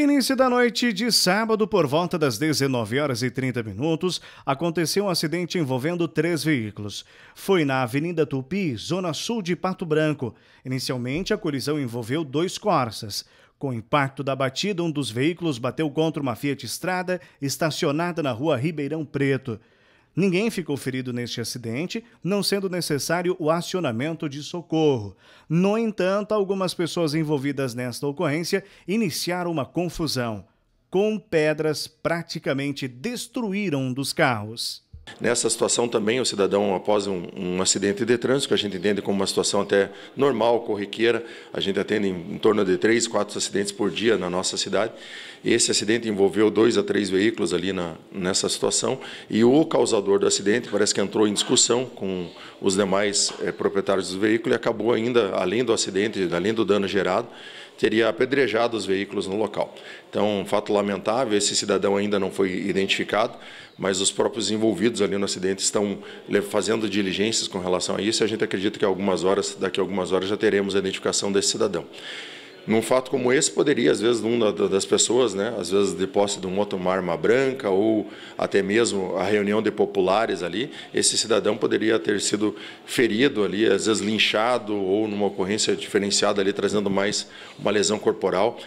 Início da noite de sábado, por volta das 19 horas e 30 minutos, aconteceu um acidente envolvendo três veículos. Foi na Avenida Tupi, zona sul de Pato Branco. Inicialmente, a colisão envolveu dois Corsas. Com o impacto da batida, um dos veículos bateu contra uma Fiat Estrada estacionada na rua Ribeirão Preto. Ninguém ficou ferido neste acidente, não sendo necessário o acionamento de socorro. No entanto, algumas pessoas envolvidas nesta ocorrência iniciaram uma confusão. Com pedras, praticamente destruíram um dos carros. Nessa situação também, o cidadão, após um, um, acidente de trânsito, que a gente entende como uma situação até normal, corriqueira, a gente atende em, em torno de três, quatro acidentes por dia na nossa cidade. Esse acidente envolveu dois a três veículos ali na, nessa situação e o causador do acidente parece que entrou em discussão com os demais é, proprietários do veículo e acabou ainda, além do acidente, além do dano gerado, teria apedrejado os veículos no local. Então, um fato lamentável, esse cidadão ainda não foi identificado, mas os próprios envolvidos envolvidos ali no acidente estão fazendo diligências com relação a isso e a gente acredita que algumas horas, daqui a algumas horas já teremos a identificação desse cidadão. Num fato como esse, poderia, às vezes, uma das pessoas, né, às vezes de posse de um outro, uma arma branca, ou até mesmo a reunião de populares ali, esse cidadão poderia ter sido ferido ali, às vezes linchado, ou numa ocorrência diferenciada ali, trazendo mais uma lesão corporal.